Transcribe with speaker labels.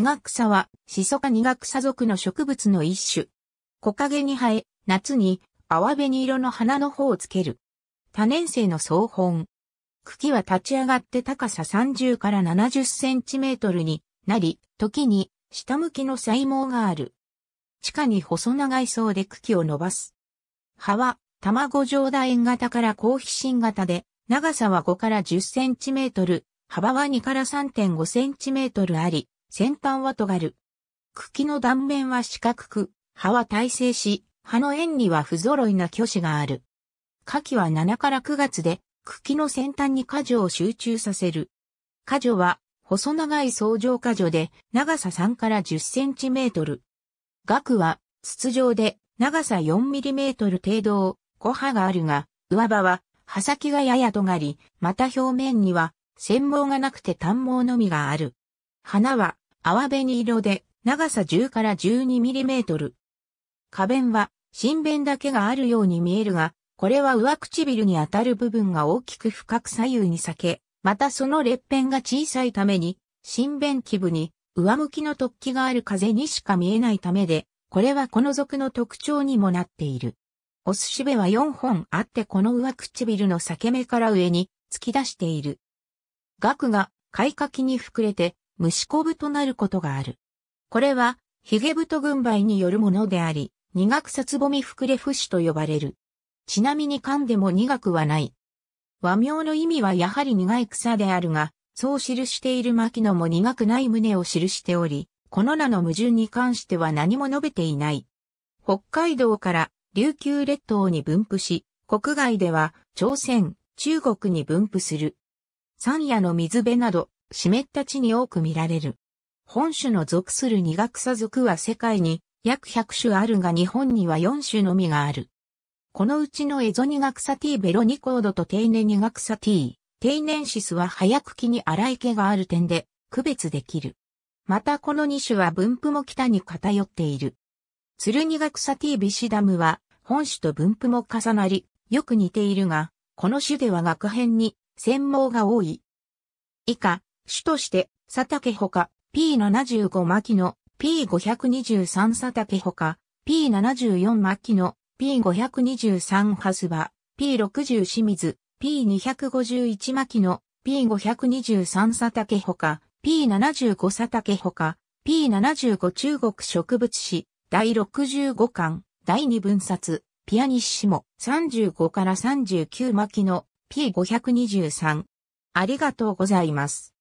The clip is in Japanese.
Speaker 1: 学草は、シソ科学草属の植物の一種。木陰に生え、夏に、泡紅色の花の方をつける。多年生の草本。茎は立ち上がって高さ30から70センチメートルになり、時に下向きの細毛がある。地下に細長い層で茎を伸ばす。葉は卵状楕円型から高皮心型で、長さは5から10センチメートル、幅は2から3.5センチメートルあり、先端は尖る。茎の断面は四角く、葉は耐性し、葉の円には不揃いな巨子がある。花季は7から9月で、茎の先端に果樹を集中させる。果樹は、細長い層状果樹で、長さ3から10センチメートル。額は、筒状で、長さ4ミリメートル程度を、5葉があるが、上葉は、葉先がやや尖り、また表面には、繊毛がなくて短毛のみがある。花は、泡紅色で長さ10から12ミリメートル。花弁は、新弁だけがあるように見えるが、これは上唇に当たる部分が大きく深く左右に裂け、またその裂片が小さいために、新弁基部に上向きの突起がある風にしか見えないためで、これはこの属の特徴にもなっている。お寿司べは4本あってこの上唇の裂け目から上に突き出している。額が開花期に膨れて虫こぶとなることがある。これは、ヒゲブト軍配によるものであり、苦さつぼみ膨れ不死と呼ばれる。ちなみに噛んでも苦くはない。和名の意味はやはり苦い草であるが、そう記している牧野も苦くない旨を記しており、この名の矛盾に関しては何も述べていない。北海道から琉球列島に分布し、国外では朝鮮、中国に分布する。山野の水辺など湿った地に多く見られる。本種の属するニガクサ属は世界に約100種あるが日本には4種のみがある。このうちのエゾニガクサィベロニコードとテイネニガクサテイネンシスは早く木に荒い毛がある点で区別できる。またこの2種は分布も北に偏っている。ツルニガクサィビシダムは本種と分布も重なり、よく似ているが、この種では学編に専毛が多い。以下、主として、佐竹ほか、P75 牧野、P523 佐竹ほか、P74 牧野、P523 ハスバ、P60 清水、P251 牧野、P523 佐竹ほか、P75 佐竹ほか、P75 中国植物史、第65巻、第2分冊、ピアニッシモ、35から39巻の P523。ありがとうございます。